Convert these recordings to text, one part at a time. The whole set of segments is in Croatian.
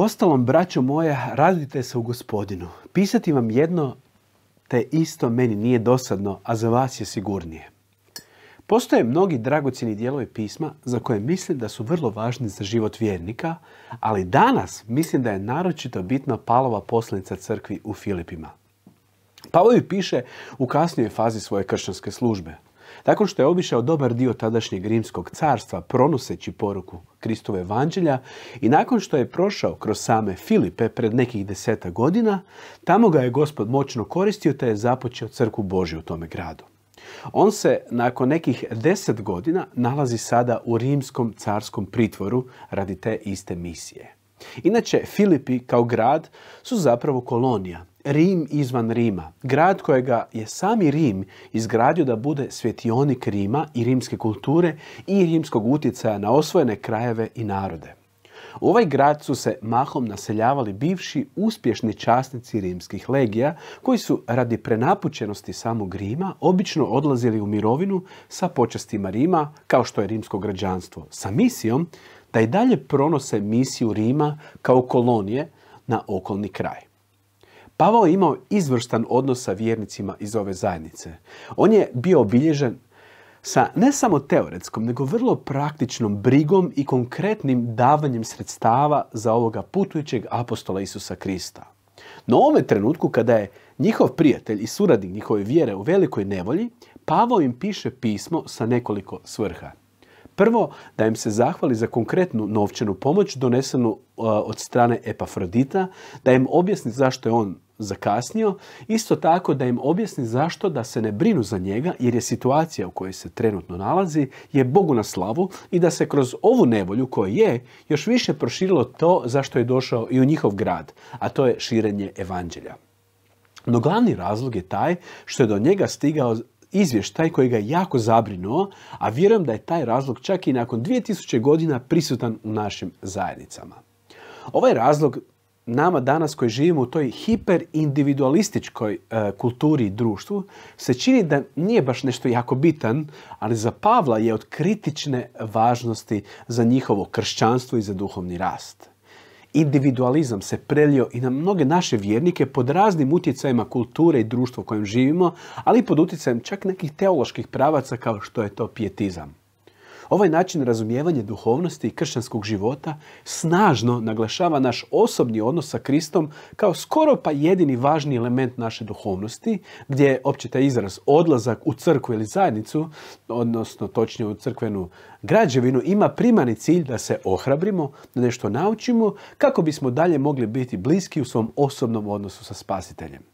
ostalom, braćo moja, radite se u gospodinu. Pisati vam jedno te isto meni nije dosadno, a za vas je sigurnije. Postoje mnogi dragocjeni dijelovi pisma za koje mislim da su vrlo važni za život vjernika, ali danas mislim da je naročito bitna Palova poslanica crkvi u Filipima. Palovi piše u kasnijoj fazi svoje kršćanske službe, tako što je obišao dobar dio tadašnjeg rimskog carstva pronoseći poruku Kristove evanđelja i nakon što je prošao kroz same Filipe pred nekih deseta godina, tamo ga je gospod moćno koristio te je započeo crku Božju u tome gradu. On se nakon nekih deset godina nalazi sada u rimskom carskom pritvoru radi te iste misije. Inače, Filipi kao grad su zapravo kolonija Rim izvan Rima, grad kojega je sami Rim izgradio da bude svjetionik Rima i rimske kulture i rimskog utjecaja na osvojene krajeve i narode. U ovaj grad su se mahom naseljavali bivši uspješni časnici rimskih legija koji su radi prenapućenosti samog Rima obično odlazili u mirovinu sa počastima Rima kao što je rimsko građanstvo sa misijom da i dalje pronose misiju Rima kao kolonije na okolni kraj. Pavao je imao izvrstan odnos sa vjernicima iz ove zajednice. On je bio obilježen sa ne samo teoretskom, nego vrlo praktičnom brigom i konkretnim davanjem sredstava za ovoga putujućeg apostola Isusa Krista. No u ovome trenutku kada je njihov prijatelj i suradnik njihove vjere u velikoj nevolji, Pavao im piše pismo sa nekoliko svrha. Prvo, da im se zahvali za konkretnu novčanu pomoć donesenu uh, od strane Epafrodita, da im objasni zašto je on zakasnio, isto tako da im objasni zašto da se ne brinu za njega jer je situacija u kojoj se trenutno nalazi je Bogu na slavu i da se kroz ovu nevolju koja je još više proširilo to zašto je došao i u njihov grad, a to je širenje evanđelja. No glavni razlog je taj što je do njega stigao izvještaj koji ga je jako zabrinuo, a vjerujem da je taj razlog čak i nakon 2000 godina prisutan u našim zajednicama. Ovaj razlog nama danas koji živimo u toj hiperindividualističkoj e, kulturi i društvu se čini da nije baš nešto jako bitan, ali za Pavla je od kritične važnosti za njihovo kršćanstvo i za duhovni rast individualizam se prelio i na mnoge naše vjernike pod raznim utjecajima kulture i društva u kojem živimo, ali i pod utjecajem čak nekih teoloških pravaca kao što je to pijetizam. Ovaj način razumijevanja duhovnosti i kršćanskog života snažno naglašava naš osobni odnos sa Kristom kao skoro pa jedini važni element naše duhovnosti, gdje je opće taj izraz odlazak u crkvu ili zajednicu, odnosno točnije u crkvenu građevinu, ima primani cilj da se ohrabrimo, da nešto naučimo, kako bismo dalje mogli biti bliski u svom osobnom odnosu sa spasiteljem.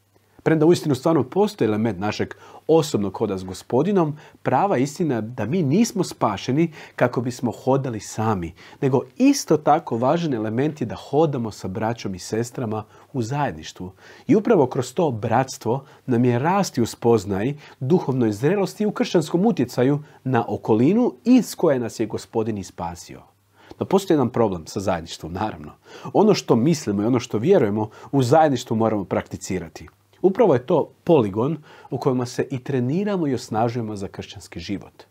Premda istinu stvarno postoji element našeg osobnog hoda s gospodinom, prava istina da mi nismo spašeni kako bismo hodali sami, nego isto tako važan element je da hodamo sa braćom i sestrama u zajedništvu. I upravo kroz to bratstvo nam je rasti u spoznaji, duhovnoj zrelosti i u kršćanskom utjecaju na okolinu iz koje nas je gospodin ispasio. No postoji jedan problem sa zajedništvom, naravno. Ono što mislimo i ono što vjerujemo u zajedništvu moramo prakticirati. Upravo je to poligon u kojima se i treniramo i osnažujemo za kršćanski život.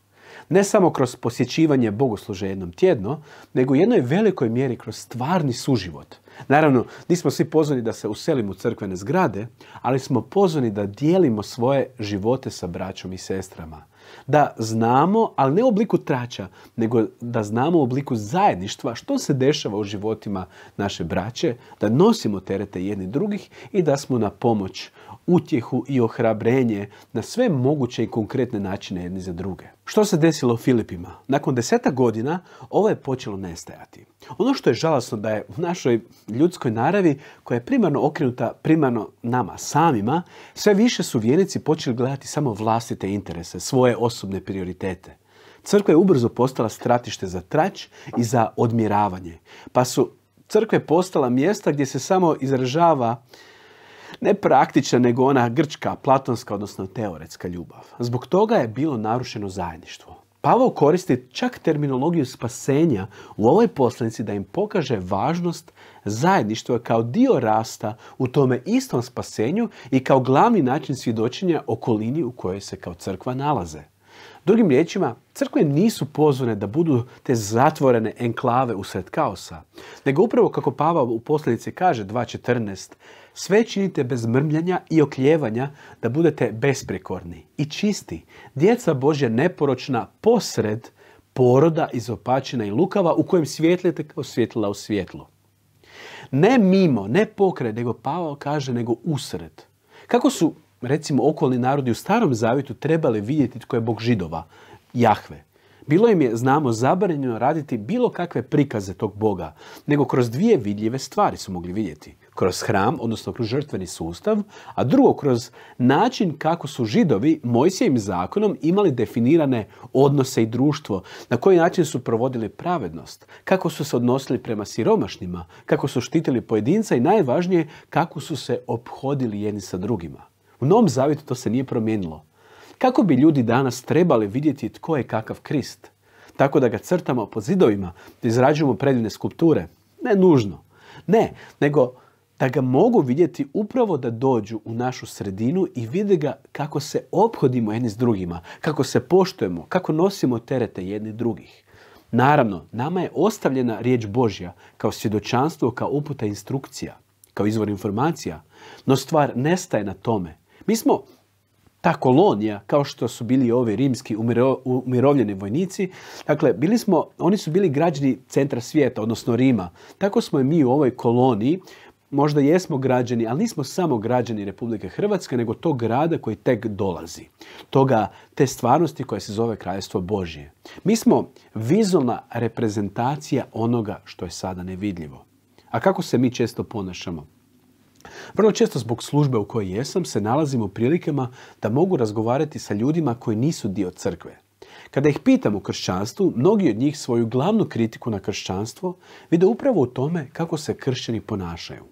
Ne samo kroz posjećivanje bogosluže jednom tjedno, nego u jednoj velikoj mjeri kroz stvarni suživot. Naravno, nismo svi pozvani da se uselimo u crkvene zgrade, ali smo pozvani da dijelimo svoje živote sa braćom i sestrama. Da znamo, ali ne u obliku trača, nego da znamo u obliku zajedništva što se dešava u životima naše braće, da nosimo terete jedni drugih i da smo na pomoć utjehu i ohrabrenje na sve moguće i konkretne načine jedni za druge. Što se desilo u Filipima? Nakon deseta godina ovo je počelo nestajati. Ono što je žalosno da je u našoj ljudskoj naravi koja je primarno okrenuta primarno nama samima, sve više su vjernici počeli gledati samo vlastite interese, svoje osobne prioritete. Crkva je ubrzo postala stratište za trač i za odmiravanje. pa su crkve postala mjesta gdje se samo izražava ne praktična, nego ona grčka, platonska, odnosno teoretska ljubav. Zbog toga je bilo narušeno zajedništvo. Pavao koristi čak terminologiju spasenja u ovoj poslanici da im pokaže važnost zajedništva kao dio rasta u tome istom spasenju i kao glavni način svjedočenja okolini u kojoj se kao crkva nalaze. Drugim riječima, crkve nisu pozvane da budu te zatvorene enklave usred kaosa, nego upravo kako Pava u posljedici kaže 2.14, sve činite bez mrmljanja i okljevanja da budete besprekorni i čisti, djeca Božja neporočna posred poroda izopačena i lukava u kojem svijetljete kao svjetla u svjetlu. Ne mimo, ne pokraj, nego Pavao kaže, nego usred. Kako su recimo okolni narodi u Starom Zavitu trebali vidjeti tko je bog židova, Jahve. Bilo im je, znamo, zabranjeno raditi bilo kakve prikaze tog boga, nego kroz dvije vidljive stvari su mogli vidjeti. Kroz hram, odnosno kroz žrtveni sustav, a drugo kroz način kako su židovi Mojsijevim zakonom imali definirane odnose i društvo, na koji način su provodili pravednost, kako su se odnosili prema siromašnima, kako su štitili pojedinca i najvažnije kako su se ophodili jedni sa drugima. U Novom Zavjetu to se nije promijenilo. Kako bi ljudi danas trebali vidjeti tko je kakav Krist? Tako da ga crtamo po zidovima, da izrađujemo predivne skulpture? Ne nužno. Ne, nego da ga mogu vidjeti upravo da dođu u našu sredinu i vide ga kako se ophodimo jedni s drugima, kako se poštujemo, kako nosimo terete jedni drugih. Naravno, nama je ostavljena riječ Božja kao svjedočanstvo, kao uputa instrukcija, kao izvor informacija, no stvar nestaje na tome. Mi smo ta kolonija, kao što su bili ovi rimski umirovljeni vojnici, dakle, bili smo, oni su bili građani centra svijeta, odnosno Rima. Tako smo i mi u ovoj koloniji, možda jesmo građani, ali nismo samo građani Republike Hrvatske, nego tog grada koji tek dolazi. Toga, te stvarnosti koja se zove Kraljevstvo Božje. Mi smo vizualna reprezentacija onoga što je sada nevidljivo. A kako se mi često ponašamo? Vrlo često zbog službe u kojoj jesam se nalazim u prilikama da mogu razgovarati sa ljudima koji nisu dio crkve. Kada ih pitam o kršćanstvu, mnogi od njih svoju glavnu kritiku na kršćanstvo vide upravo u tome kako se kršćani ponašaju.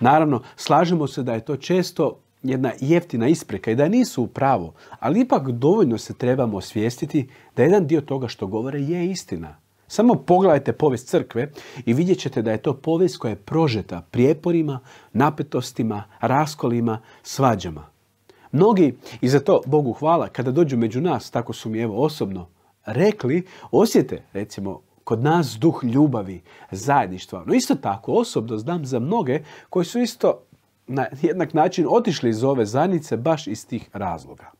Naravno, slažemo se da je to često jedna jeftina ispreka i da nisu u pravu, ali ipak dovoljno se trebamo osvijestiti da jedan dio toga što govore je istina. Samo pogledajte povijest crkve i vidjet ćete da je to povijest koja je prožeta prijeporima, napetostima, raskolima, svađama. Mnogi, i za to Bogu hvala, kada dođu među nas, tako su mi evo osobno rekli, osjete recimo kod nas duh ljubavi, zajedništva. No isto tako osobno znam za mnoge koji su isto na jednak način otišli iz ove zajednice baš iz tih razloga.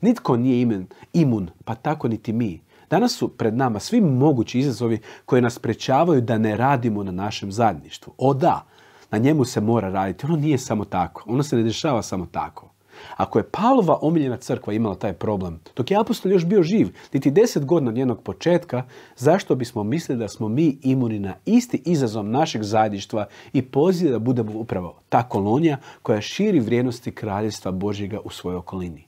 Nitko nije imen, imun, pa tako niti mi. Danas su pred nama svi mogući izazovi koji nas prečavaju da ne radimo na našem zajedništvu. O da, na njemu se mora raditi. Ono nije samo tako. Ono se ne dešava samo tako. Ako je Pavlova omiljena crkva imala taj problem, dok je apostol još bio živ, niti deset godina njenog početka, zašto bismo mislili da smo mi imuni na isti izazov našeg zajedništva i poziv da budemo upravo ta kolonija koja širi vrijednosti kraljestva Božjega u svojoj okolini?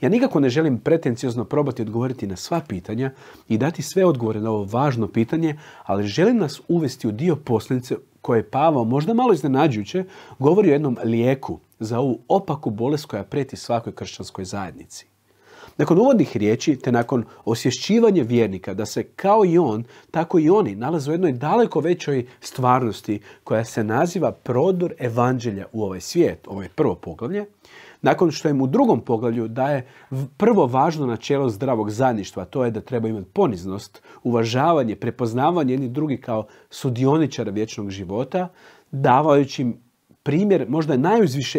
Ja nikako ne želim pretenciozno probati odgovoriti na sva pitanja i dati sve odgovore na ovo važno pitanje, ali želim nas uvesti u dio posljedice koje je Pavao, možda malo iznenađujuće, govori o jednom lijeku za ovu opaku bolest koja preti svakoj kršćanskoj zajednici. Nakon uvodnih riječi te nakon osješćivanja vjernika da se kao i on, tako i oni nalaze u jednoj daleko većoj stvarnosti koja se naziva prodor evanđelja u ovaj svijet, ovo je prvo poglavlje, nakon što im u drugom poglavlju daje prvo važno načelo zdravog a to je da treba imati poniznost, uvažavanje, prepoznavanje jedni drugi kao sudioničara vječnog života, davajući im primjer, možda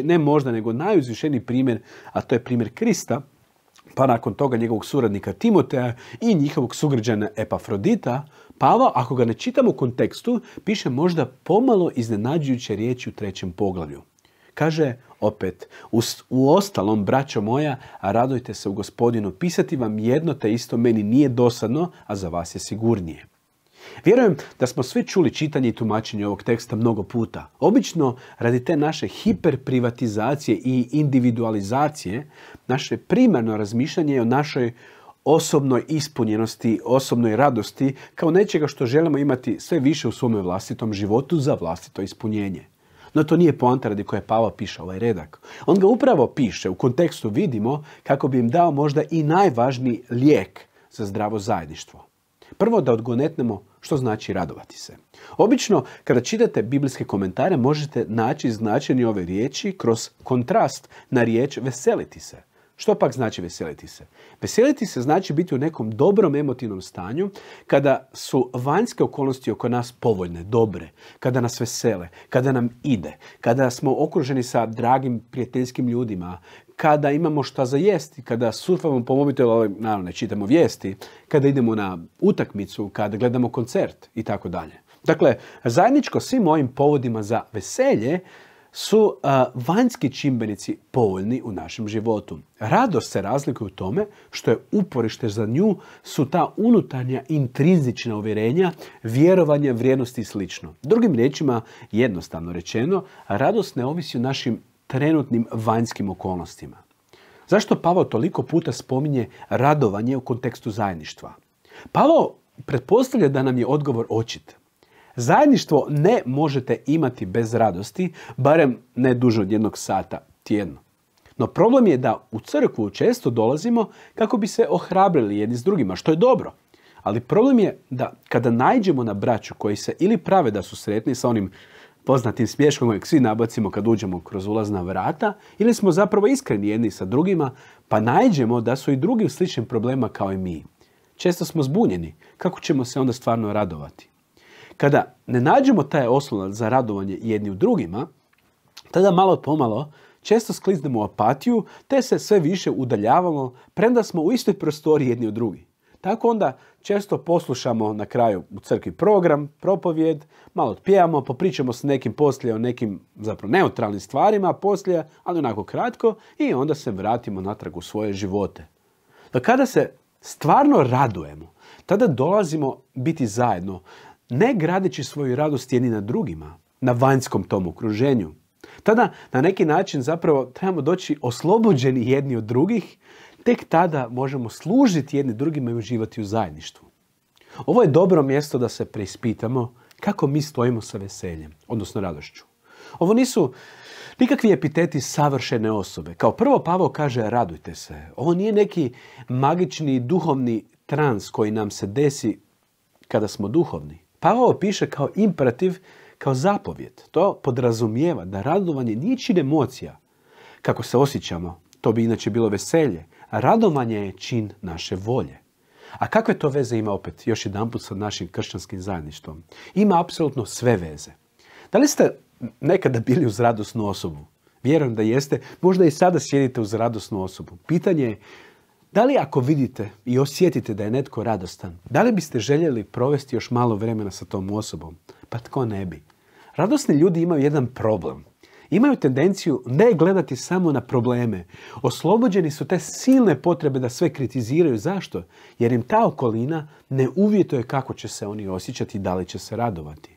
ne možda, nego najuzvišeniji primjer, a to je primjer Krista, pa nakon toga njegovog suradnika Timoteja i njihovog sugrađana Epafrodita, Pavao, ako ga ne čitamo u kontekstu, piše možda pomalo iznenađujuće riječi u trećem poglavlju. Kaže opet, u ostalom, braćo moja, a radojte se u gospodinu, pisati vam jedno te isto meni nije dosadno, a za vas je sigurnije. Vjerujem da smo svi čuli čitanje i tumačenje ovog teksta mnogo puta. Obično radi te naše hiperprivatizacije i individualizacije, naše primarno razmišljanje je o našoj osobnoj ispunjenosti, osobnoj radosti kao nečega što želimo imati sve više u svome vlastitom životu za vlastito ispunjenje. No to nije poanta radi koje Pavo piše ovaj redak. On ga upravo piše u kontekstu vidimo kako bi im dao možda i najvažniji lijek za zdravo zajedništvo. Prvo da odgonetnemo što znači radovati se. Obično, kada čitate biblijske komentare, možete naći značenje ove riječi kroz kontrast na riječ veseliti se. Što pak znači veseliti se? Veseliti se znači biti u nekom dobrom emotivnom stanju kada su vanjske okolnosti oko nas povoljne, dobre, kada nas vesele, kada nam ide, kada smo okruženi sa dragim prijateljskim ljudima, kada imamo šta za jesti, kada surfamo po mobitelu, naravno ne čitamo vijesti, kada idemo na utakmicu, kada gledamo koncert i tako dalje. Dakle, zajedničko svim mojim povodima za veselje su vanjski čimbenici povoljni u našem životu. Radost se razlikuje u tome što je uporište za nju su ta unutarnja intrinzična uvjerenja, vjerovanje, vrijednosti i sl. Drugim riječima, jednostavno rečeno, radost ne ovisi o našim trenutnim vanjskim okolnostima. Zašto Pavo toliko puta spominje radovanje u kontekstu zajedništva? Pavo pretpostavlja da nam je odgovor očit. Zajedništvo ne možete imati bez radosti, barem ne duže od jednog sata tjedno. No problem je da u crkvu često dolazimo kako bi se ohrabrili jedni s drugima, što je dobro. Ali problem je da kada najđemo na braću koji se ili prave da su sretni sa onim poznatim smješkom kojeg svi nabacimo kad uđemo kroz ulazna vrata, ili smo zapravo iskreni jedni sa drugima, pa najđemo da su i drugi u sličnim problema kao i mi. Često smo zbunjeni, kako ćemo se onda stvarno radovati? Kada ne nađemo taj oslonac za radovanje jedni u drugima, tada malo pomalo često skliznemo u apatiju te se sve više udaljavamo premda smo u istoj prostori jedni u drugi. Tako onda često poslušamo na kraju u crkvi program, propovjed, malo pijamo, popričamo s nekim poslije o nekim zapravo neutralnim stvarima, poslije, ali onako kratko i onda se vratimo natrag u svoje živote. Da kada se stvarno radujemo, tada dolazimo biti zajedno, ne gradeći svoju radost jedni na drugima, na vanjskom tom okruženju. Tada na neki način zapravo trebamo doći oslobođeni jedni od drugih, tek tada možemo služiti jedni drugima i uživati u zajedništvu. Ovo je dobro mjesto da se preispitamo kako mi stojimo sa veseljem, odnosno radošću. Ovo nisu nikakvi epiteti savršene osobe. Kao prvo Pavo kaže radujte se. Ovo nije neki magični duhovni trans koji nam se desi kada smo duhovni. Pavao piše kao imperativ, kao zapovjet, To podrazumijeva da radovanje nije čin emocija kako se osjećamo. To bi inače bilo veselje. Radovanje je čin naše volje. A kakve to veze ima opet, još jedan put sa našim kršćanskim zajedništvom? Ima apsolutno sve veze. Da li ste nekada bili uz radosnu osobu? Vjerujem da jeste. Možda i sada sjedite uz radosnu osobu. Pitanje je da li ako vidite i osjetite da je netko radostan, da li biste željeli provesti još malo vremena sa tom osobom? Pa tko ne bi? Radosni ljudi imaju jedan problem. Imaju tendenciju ne gledati samo na probleme. Oslobođeni su te silne potrebe da sve kritiziraju. Zašto? Jer im ta okolina ne uvjetuje kako će se oni osjećati i da li će se radovati.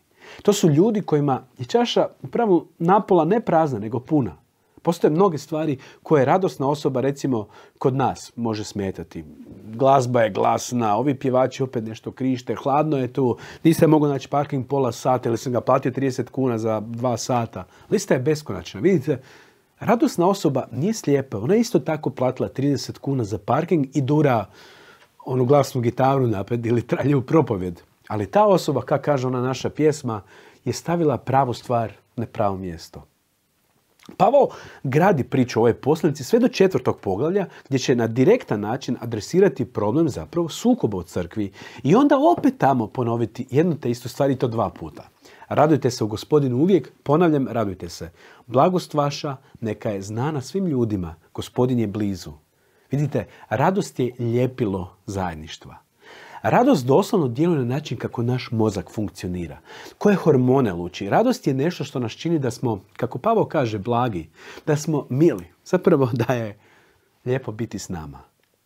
To su ljudi kojima je čaša upravo napola ne prazna, nego puna. Postoje mnoge stvari koje radosna osoba, recimo, kod nas može smetati. Glazba je glasna, ovi pjevači opet nešto krište, hladno je tu, niste mogu naći parking pola sata ili sam ga platio 30 kuna za dva sata. Lista je beskonačna. Vidite, radosna osoba nije slijepa. Ona je isto tako platila 30 kuna za parking i dura onu glasnu gitaru napred ili tralju propovjed. Ali ta osoba, kako kaže ona naša pjesma, je stavila pravu stvar na pravo mjesto. Pavao gradi priču o ovoj posljedici sve do četvrtog poglavlja gdje će na direktan način adresirati problem zapravo sukoba u crkvi i onda opet tamo ponoviti jednu te istu stvar i to dva puta. Radujte se u gospodinu uvijek, ponavljam, radujte se. Blagost vaša neka je znana svim ljudima, gospodin je blizu. Vidite, radost je ljepilo zajedništva. Radost doslovno djeluje na način kako naš mozak funkcionira. Koje hormone luči? Radost je nešto što nas čini da smo, kako Pavo kaže, blagi, da smo mili. Zapravo da je lijepo biti s nama.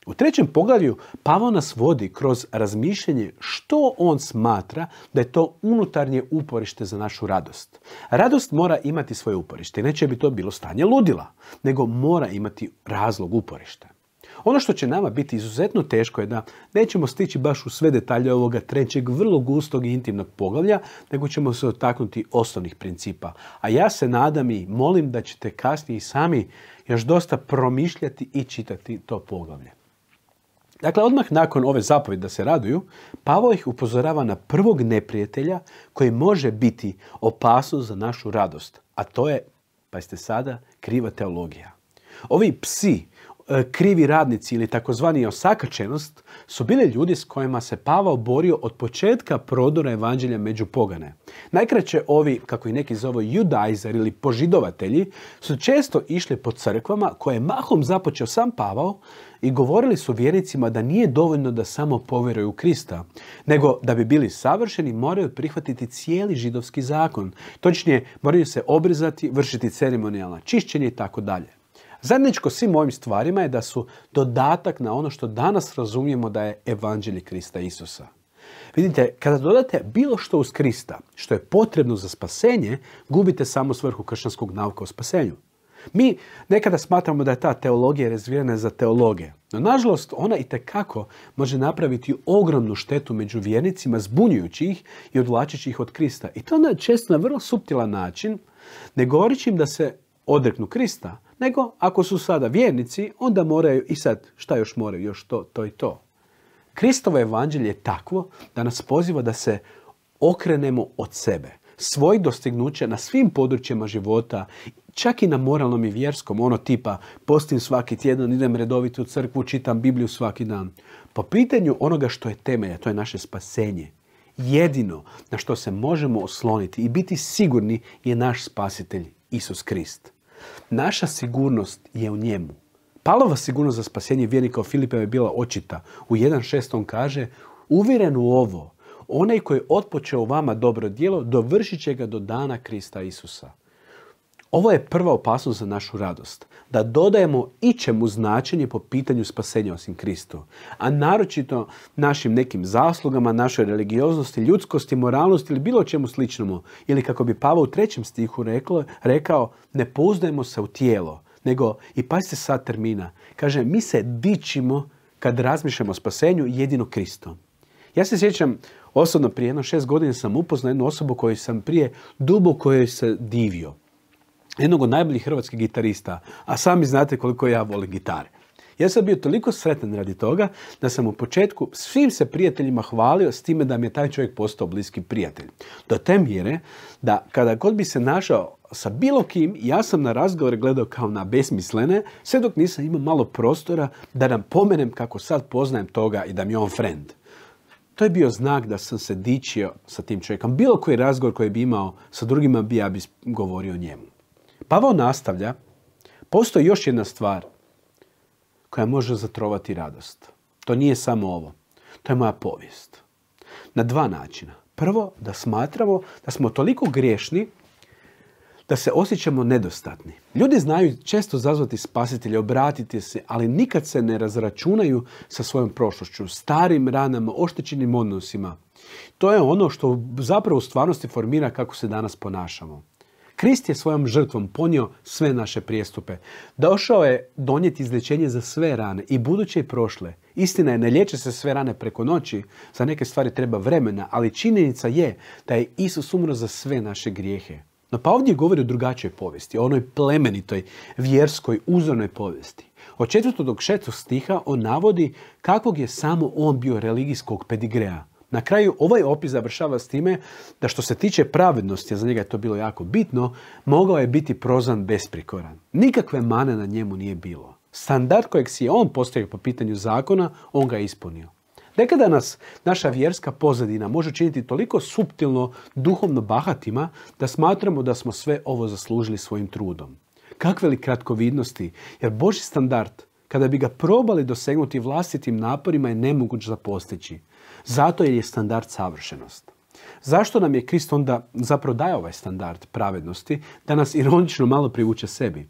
U trećem poglavlju Pavo nas vodi kroz razmišljanje što on smatra da je to unutarnje uporište za našu radost. Radost mora imati svoje uporište, neće bi to bilo stanje ludila, nego mora imati razlog uporišta. Ono što će nama biti izuzetno teško je da nećemo stići baš u sve detalje ovoga trećeg vrlo gustog i intimnog poglavlja, nego ćemo se otaknuti osnovnih principa. A ja se nadam i molim da ćete kasnije i sami još dosta promišljati i čitati to poglavlje. Dakle, odmah nakon ove zapovjede da se raduju, Pavo ih upozorava na prvog neprijatelja koji može biti opasnost za našu radost, a to je, pa ste sada, kriva teologija. Ovi psi E, krivi radnici ili takozvani osakačenost su bile ljudi s kojima se Pavao borio od početka prodora evanđelja među pogane. Najkraće ovi, kako i neki zovu judajzer ili požidovatelji, su često išli po crkvama koje je mahom započeo sam Pavao i govorili su vjernicima da nije dovoljno da samo povjeruju Krista, nego da bi bili savršeni moraju prihvatiti cijeli židovski zakon. Točnije, moraju se obrizati, vršiti ceremonijalna čišćenje i tako dalje. Zajedničko svim ovim stvarima je da su dodatak na ono što danas razumijemo da je evanđelje Krista Isusa. Vidite, kada dodate bilo što uz Krista, što je potrebno za spasenje, gubite samo svrhu kršćanskog nauka o spasenju. Mi nekada smatramo da je ta teologija razvijena za teologe, no nažalost ona i tekako može napraviti ogromnu štetu među vjernicima, zbunjujući ih i odvlačeći ih od Krista. I to na često na vrlo suptilan način, ne govoreći im da se odreknu Krista, nego, ako su sada vjernici, onda moraju, i sad, šta još moraju, još to, to i to. Kristovo evanđelje je takvo da nas poziva da se okrenemo od sebe. Svoj dostignuće na svim područjima života, čak i na moralnom i vjerskom, ono tipa postim svaki tjedan, idem redovito u crkvu, čitam Bibliju svaki dan. Po pitanju onoga što je temelja, to je naše spasenje. Jedino na što se možemo osloniti i biti sigurni je naš spasitelj Isus Krist. Naša sigurnost je u njemu. Palova sigurnost za spasenje vjernika u Filipima je bila očita. U 1.6. on kaže, uvjeren u ovo, onaj koji je otpočeo vama dobro djelo, dovršit će ga do dana Krista Isusa. Ovo je prva opasnost za našu radost, da dodajemo ičemu značenje po pitanju spasenja osim Kristu, a naročito našim nekim zaslugama, našoj religioznosti, ljudskosti, moralnosti ili bilo čemu sličnomu, ili kako bi Pavo u trećem stihu rekao, ne pouzdajemo se u tijelo, nego, i pazite sad termina, kaže, mi se dičimo kad razmišljamo o spasenju jedino Kristom. Ja se sjećam, osobno prije jedno šest godina sam upoznao jednu osobu koju sam prije duboko joj se divio jednog od najboljih hrvatskih gitarista, a sami znate koliko ja volim gitare. Ja sam bio toliko sretan radi toga da sam u početku svim se prijateljima hvalio s time da mi je taj čovjek postao bliski prijatelj. Do te mjere da kada god bi se našao sa bilo kim, ja sam na razgovor gledao kao na besmislene, sve dok nisam imao malo prostora da nam pomenem kako sad poznajem toga i da mi je on friend. To je bio znak da sam se dičio sa tim čovjekom. Bilo koji razgovor koji bi imao sa drugima bi ja bi govorio o njemu. Pavao nastavlja, postoji još jedna stvar koja može zatrovati radost. To nije samo ovo. To je moja povijest. Na dva načina. Prvo, da smatramo da smo toliko griješni da se osjećamo nedostatni. Ljudi znaju često zazvati spasitelje, obratiti se, ali nikad se ne razračunaju sa svojom prošlošću, starim ranama, oštećenim odnosima. To je ono što zapravo u stvarnosti formira kako se danas ponašamo. Krist je svojom žrtvom ponio sve naše prijestupe. Došao je donijeti izlečenje za sve rane, i buduće i prošle. Istina je, ne liječe se sve rane preko noći, za neke stvari treba vremena, ali činjenica je da je Isus umro za sve naše grijehe. No pa ovdje govori o drugačoj povijesti, o onoj plemenitoj, vjerskoj, uzornoj povijesti. Od četvrtog do stiha on navodi kakvog je samo on bio religijskog pedigreja. Na kraju ovaj opis završava s time da što se tiče pravednosti, a za njega je to bilo jako bitno, mogao je biti prozan besprikoran. Nikakve mane na njemu nije bilo. Standard kojeg si je on postavio po pitanju zakona, on ga je ispunio. Nekada nas naša vjerska pozadina može činiti toliko suptilno duhovno bahatima da smatramo da smo sve ovo zaslužili svojim trudom. Kakve li kratkovidnosti, jer Boži standard kada bi ga probali dosegnuti vlastitim naporima je nemoguć za postići. Zato jer je standard savršenost. Zašto nam je Krist onda zapravo daje ovaj standard pravednosti da nas ironično malo privuče sebi?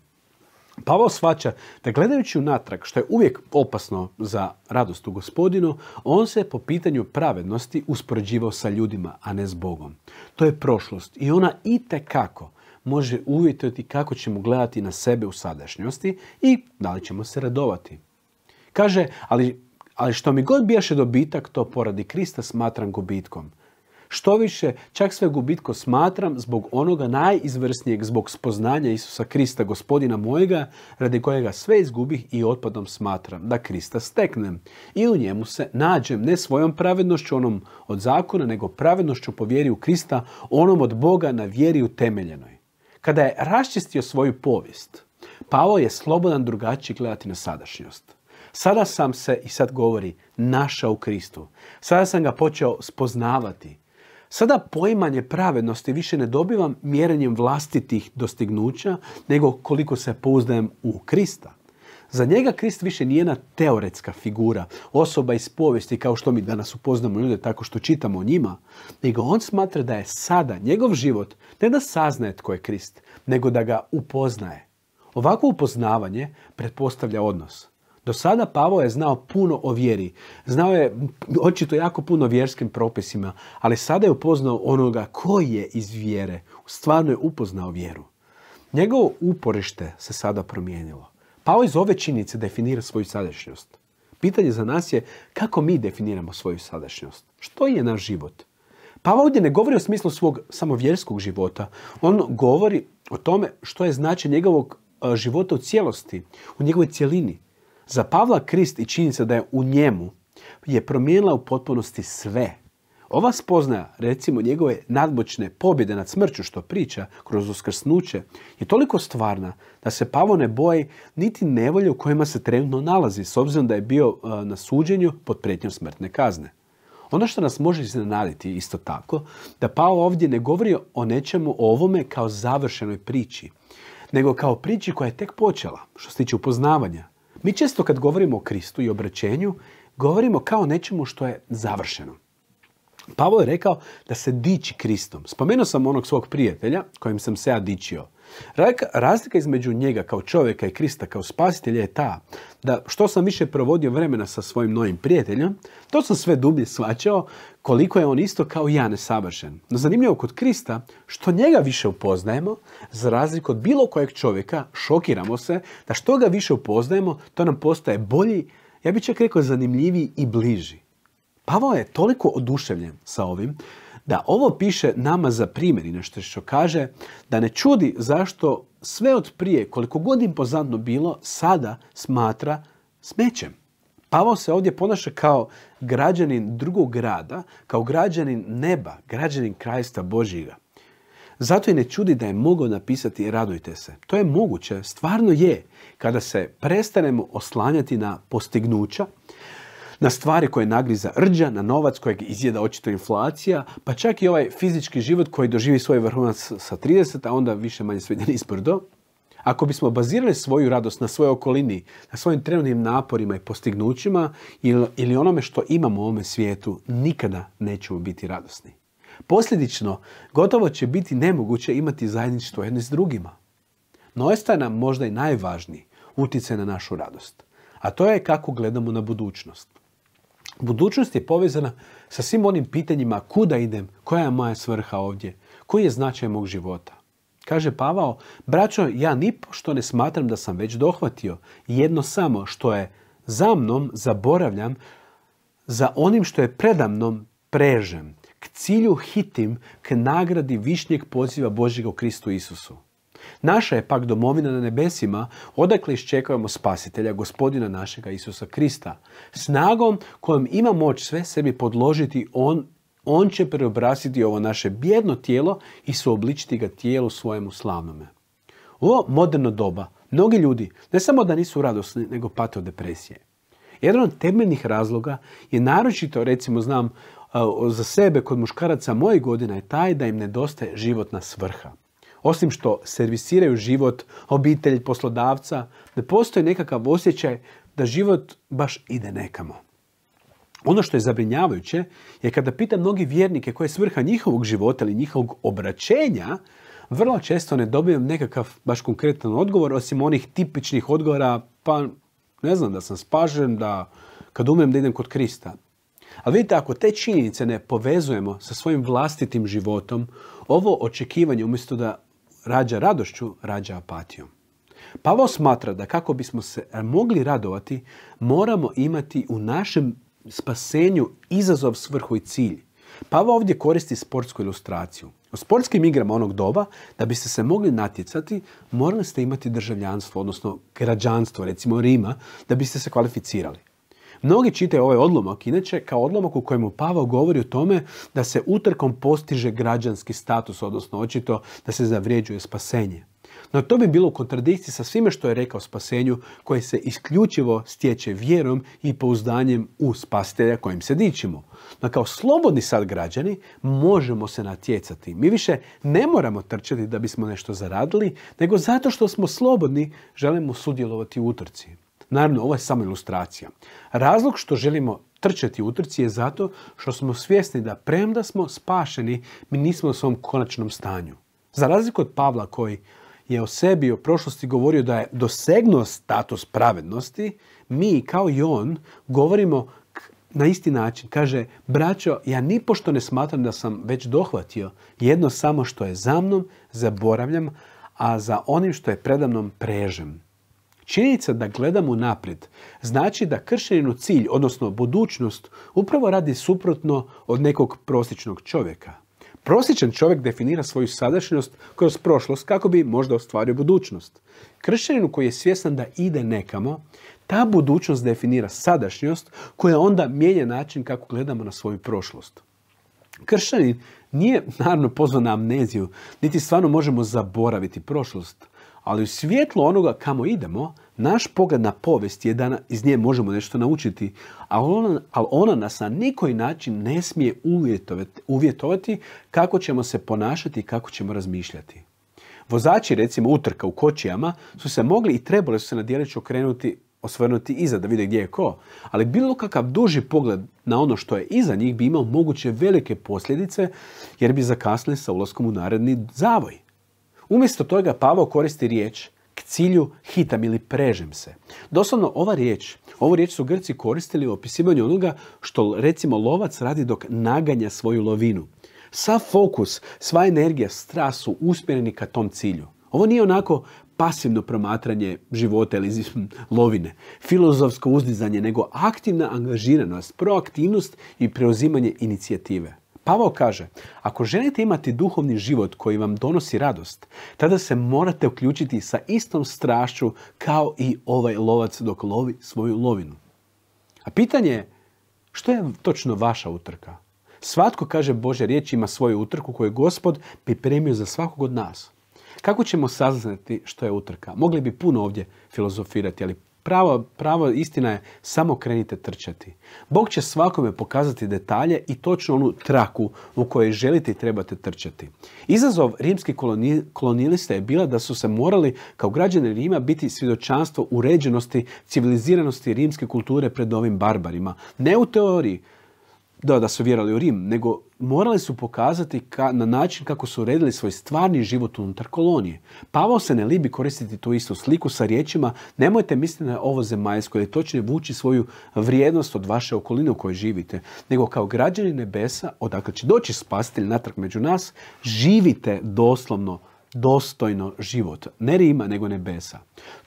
Pavao svača da gledajući unatrag, što je uvijek opasno za radost u gospodinu, on se po pitanju pravednosti uspoređivao sa ljudima, a ne s Bogom. To je prošlost i ona itekako može uvjetiti kako ćemo gledati na sebe u sadašnjosti i da li ćemo se radovati. Kaže, ali ali što mi god bijaše dobitak, to poradi Krista smatram gubitkom. Što više, čak sve gubitko smatram zbog onoga najizvrsnijeg, zbog spoznanja Isusa Krista, gospodina mojega, radi kojega sve izgubih i otpadom smatram, da Krista steknem. I u njemu se nađem, ne svojom pravednošću onom od zakona, nego pravednošću po vjeri u Krista, onom od Boga na vjeri utemeljenoj. Kada je raščistio svoju povijest, Pavo je slobodan drugačije gledati na sadašnjost. Sada sam se, i sad govori, našao u Kristu. Sada sam ga počeo spoznavati. Sada poimanje pravednosti više ne dobivam mjerenjem vlastitih dostignuća, nego koliko se pouzdajem u Krista. Za njega Krist više nije jedna teoretska figura, osoba iz povijesti kao što mi danas upoznamo ljude tako što čitamo o njima, nego on smatra da je sada njegov život ne da saznaje tko je Krist, nego da ga upoznaje. Ovako upoznavanje pretpostavlja odnos. Do sada Pavo je znao puno o vjeri. Znao je očito jako puno vjerskim propisima, ali sada je upoznao onoga koji je iz vjere. Stvarno je upoznao vjeru. Njegovo uporište se sada promijenilo. Pavo iz ove činjenice definira svoju sadašnjost. Pitanje za nas je kako mi definiramo svoju sadašnjost. Što je naš život? Pavo ovdje ne govori o smislu svog samovjerskog života. On govori o tome što je značaj njegovog e, života u cijelosti, u njegovoj cjelini. Za Pavla Krist i činjenica da je u njemu je promijenila u potpunosti sve. Ova spoznaja, recimo njegove nadmoćne pobjede nad smrću što priča kroz uskrsnuće, je toliko stvarna da se Pavo ne boji niti nevolje u kojima se trenutno nalazi, s obzirom da je bio e, na suđenju pod pretnjom smrtne kazne. Ono što nas može iznenaditi isto tako, da pao ovdje ne govori o nečemu ovome kao završenoj priči, nego kao priči koja je tek počela, što se tiče upoznavanja, mi često kad govorimo o Kristu i obraćenju, govorimo kao nečemu što je završeno. Pavo je rekao da se diči Kristom. Spomenuo sam onog svog prijatelja kojim sam se ja dičio Razlika između njega kao čovjeka i Krista kao spasitelja je ta da što sam više provodio vremena sa svojim novim prijateljem, to sam sve dublje svačao koliko je on isto kao ja nesavršen. No zanimljivo kod Krista što njega više upoznajemo, za razliku od bilo kojeg čovjeka, šokiramo se da što ga više upoznajemo, to nam postaje bolji, ja bih čak rekao zanimljiviji i bliži. Pavao je toliko oduševljen sa ovim da ovo piše nama za primjer i nešto što kaže da ne čudi zašto sve od prije koliko god pozadno bilo sada smatra smećem. Pavao se ovdje ponaša kao građanin drugog grada, kao građanin neba, građanin krajstva Božjega. Zato i ne čudi da je mogao napisati radujte se. To je moguće, stvarno je, kada se prestanemo oslanjati na postignuća, na stvari koje nagriza rđa, na novac kojeg izjeda očito inflacija, pa čak i ovaj fizički život koji doživi svoj vrhunac sa 30, a onda više manje sve isprdo. Ako bismo bazirali svoju radost na svojoj okolini, na svojim trenutnim naporima i postignućima ili onome što imamo u ovome svijetu, nikada nećemo biti radosni. Posljedično, gotovo će biti nemoguće imati zajedništvo jedni s drugima. No ostaje nam možda i najvažniji utjecaj na našu radost. A to je kako gledamo na budućnost. Budućnost je povezana sa svim onim pitanjima kuda idem, koja je moja svrha ovdje, koji je značaj mog života. Kaže Pavao, braćo, ja što ne smatram da sam već dohvatio. Jedno samo što je za mnom, zaboravljam, za onim što je predamnom prežem. K cilju hitim, k nagradi višnjeg poziva Božjega u Kristu Isusu. Naša je pak domovina na nebesima, odakle iščekujemo spasitelja, gospodina našega Isusa Krista. Snagom kojom ima moć sve sebi podložiti on, on će preobrasiti ovo naše bjedno tijelo i suobličiti ga tijelu svojemu slavnome. Ovo moderno doba, mnogi ljudi ne samo da nisu radosni, nego pate od depresije. Jedan od temeljnih razloga je naročito, recimo znam, e, za sebe kod muškaraca mojih godina je taj da im nedostaje životna svrha. Osim što servisiraju život, obitelj, poslodavca, ne postoji nekakav osjećaj da život baš ide nekamo. Ono što je zabrinjavajuće je kada pitam mnogi vjernike koja je svrha njihovog života ili njihovog obraćenja, vrlo često ne dobijem nekakav baš konkretan odgovor, osim onih tipičnih odgovora, pa ne znam da sam spažen, da kad umrem da idem kod Krista. Ali vidite, ako te činjenice ne povezujemo sa svojim vlastitim životom, ovo očekivanje umjesto da rađa radošću, rađa apatijom. Pavao smatra da kako bismo se e, mogli radovati, moramo imati u našem spasenju izazov, svrhu i cilj. Pavo ovdje koristi sportsku ilustraciju. U sportskim igrama onog doba, da biste se mogli natjecati, morali ste imati državljanstvo, odnosno građanstvo, recimo Rima, da biste se kvalificirali. Mnogi čitaju ovaj odlomak inače kao odlomak u kojemu Pavao govori o tome da se utrkom postiže građanski status, odnosno očito da se zavrijeđuje spasenje. No to bi bilo u kontradikciji sa svime što je rekao spasenju koje se isključivo stječe vjerom i pouzdanjem u spasitelja kojim se dičimo. No kao slobodni sad građani možemo se natjecati. Mi više ne moramo trčati da bismo nešto zaradili, nego zato što smo slobodni želimo sudjelovati u utrci. Naravno, ovo je samo ilustracija. Razlog što želimo trčati u utrci je zato što smo svjesni da premda smo spašeni, mi nismo u svom konačnom stanju. Za razliku od Pavla koji je o sebi o prošlosti govorio da je dosegnuo status pravednosti, mi kao i on govorimo na isti način. Kaže, braćo, ja nipošto ne smatram da sam već dohvatio. Jedno samo što je za mnom, zaboravljam, a za onim što je predamnom prežem. Činjenica da gledamo naprijed znači da kršeninu cilj, odnosno budućnost, upravo radi suprotno od nekog prosječnog čovjeka. Prosječan čovjek definira svoju sadašnjost kroz prošlost kako bi možda ostvario budućnost. Kršćaninu koji je svjestan da ide nekamo, ta budućnost definira sadašnjost koja onda mijenja način kako gledamo na svoju prošlost. Kršćanin nije naravno pozvan na amneziju, niti stvarno možemo zaboraviti prošlost, ali u svjetlu onoga kamo idemo, naš pogled na povijest je da iz nje možemo nešto naučiti, ali ona, nas na nikoj način ne smije uvjetovati, kako ćemo se ponašati i kako ćemo razmišljati. Vozači, recimo, utrka u kočijama su se mogli i trebali su se na djelić okrenuti, osvrnuti iza da vide gdje je ko, ali bilo kakav duži pogled na ono što je iza njih bi imao moguće velike posljedice jer bi zakasnili sa ulaskom u naredni zavoj. Umjesto toga Pavo koristi riječ k cilju hitam ili prežem se. Doslovno ova riječ, ovu riječ su Grci koristili u opisivanju onoga što recimo lovac radi dok naganja svoju lovinu. Sav fokus, sva energija, strast su usmjereni ka tom cilju. Ovo nije onako pasivno promatranje života ili lovine, filozofsko uzdizanje, nego aktivna angažiranost, proaktivnost i preuzimanje inicijative. Pavao kaže, ako želite imati duhovni život koji vam donosi radost, tada se morate uključiti sa istom strašću kao i ovaj lovac dok lovi svoju lovinu. A pitanje je, što je točno vaša utrka? Svatko, kaže Bože riječ, ima svoju utrku koju je gospod pripremio za svakog od nas. Kako ćemo saznati što je utrka? Mogli bi puno ovdje filozofirati, ali Pravo pravo istina je samo krenite trčati. Bog će svakome pokazati detalje i točno onu traku u kojoj želite i trebate trčati. Izazov rimskih kolonilista je bila da su se morali kao građani Rima biti svjedočanstvo uređenosti, civiliziranosti rimske kulture pred ovim barbarima. Ne u teoriji, da, da su vjerali u Rim, nego morali su pokazati ka, na način kako su uredili svoj stvarni život unutar kolonije. Pavao se ne libi koristiti tu istu sliku sa riječima nemojte misliti na ovo zemaljsko ili točnije vući svoju vrijednost od vaše okoline u kojoj živite, nego kao građani nebesa, odakle će doći spasitelj natrag među nas, živite doslovno dostojno život. Ne Rima, nego nebesa.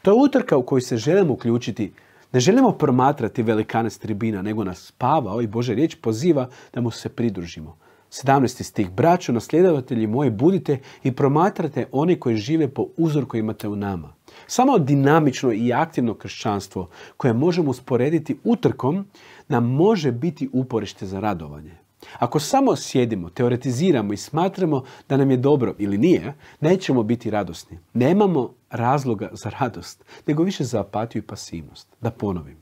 To je utrka u koju se želimo uključiti ne želimo promatrati velikane stribina, nego nas spava i Bože riječ poziva da mu se pridružimo. 17. stih. Braćo, nasljedavatelji moji, budite i promatrate oni koji žive po uzor koji imate u nama. Samo dinamično i aktivno kršćanstvo koje možemo usporediti utrkom nam može biti uporište za radovanje. Ako samo sjedimo, teoretiziramo i smatramo da nam je dobro ili nije, nećemo biti radosni. Nemamo razloga za radost, nego više za apatiju i pasivnost. Da ponovim.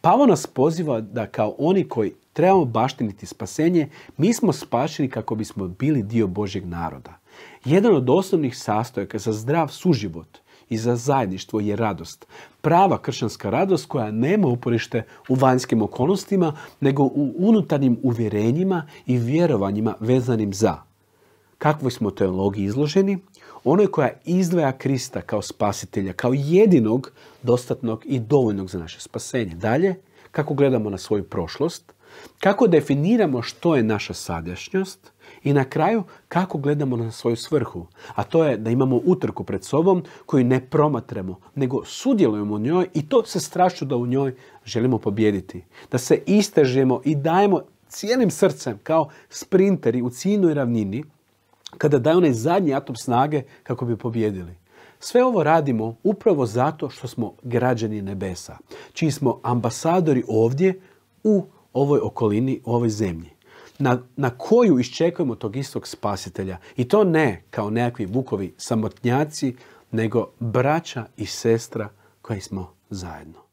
Pavo nas poziva da kao oni koji trebamo baštiniti spasenje, mi smo spašeni kako bismo bili dio Božjeg naroda. Jedan od osnovnih sastojaka za zdrav suživot i za zajedništvo je radost. Prava kršćanska radost koja nema uporište u vanjskim okolnostima, nego u unutarnjim uvjerenjima i vjerovanjima vezanim za. Kakvo smo teologiji izloženi? Onoj koja izdvaja Krista kao spasitelja, kao jedinog, dostatnog i dovoljnog za naše spasenje. Dalje, kako gledamo na svoju prošlost, kako definiramo što je naša sadašnjost, i na kraju, kako gledamo na svoju svrhu? A to je da imamo utrku pred sobom koju ne promatramo, nego sudjelujemo u njoj i to se strašću da u njoj želimo pobijediti. Da se istežemo i dajemo cijelim srcem kao sprinteri u ciljnoj ravnini kada daju onaj zadnji atom snage kako bi pobijedili. Sve ovo radimo upravo zato što smo građani nebesa, čiji smo ambasadori ovdje u ovoj okolini, u ovoj zemlji na, na koju iščekujemo tog istog spasitelja. I to ne kao nekakvi vukovi samotnjaci, nego braća i sestra koji smo zajedno.